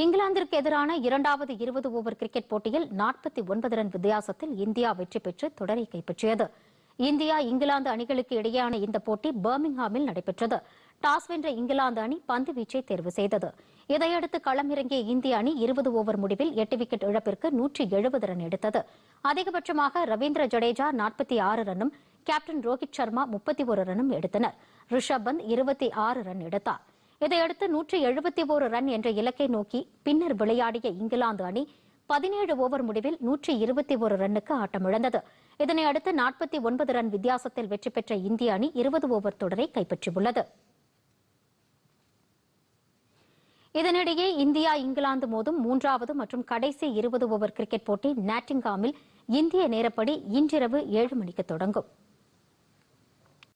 இங்கிலாந்திற்கு எதிரான இரண்டாவது இருபது ஓவர் கிரிக்கெட் போட்டியில் நாற்பத்தி ஒன்பது ரன் வித்தியாசத்தில் இந்தியா வெற்றி பெற்று தொடரை கைப்பற்றியது இந்தியா இங்கிலாந்து அணிகளுக்கு இடையேயான இந்த போட்டி பர்மிங்ஹாமில் நடைபெற்றது டாஸ் வென்ற இங்கிலாந்து அணி பந்து வீச்சை தேர்வு செய்தது இதையடுத்து களமிறங்கிய இந்திய அணி இருபது ஓவர் முடிவில் எட்டு விக்கெட் இழப்பிற்கு நூற்றி எழுபது ரன் எடுத்தது அதிகபட்சமாக ரவீந்திர ஜடேஜா நாற்பத்தி ஆறு ரன்னும் கேப்டன் ரோஹித் சர்மா முப்பத்தி ஒரு ரன்னும் எடுத்தனர் ரிஷப் பந்த் இருபத்தி ஆறு ரன் எடுத்தார் இதையடுத்து நூற்றி எழுபத்தி ஒரு ரன் என்ற இலக்கை நோக்கி பின்னர் விளையாடிய இங்கிலாந்து அணி பதினேழு ஓவர் முடிவில் நூற்றி இருபத்தி ஒரு ரன்னுக்கு ஆட்டமிழந்தது இதனையடுத்து நாற்பத்தி ஒன்பது ரன் வித்தியாசத்தில் வெற்றி பெற்ற இந்திய அணி இருபது ஓவர் தொடரை கைப்பற்றியுள்ளது இதனிடையே இந்தியா இங்கிலாந்து மோதும் மூன்றாவது மற்றும் கடைசி இருபது ஓவர் கிரிக்கெட் போட்டி நாட்டிங்காமில் இந்திய நேரப்படி இன்றிரவு ஏழு மணிக்கு தொடங்கும்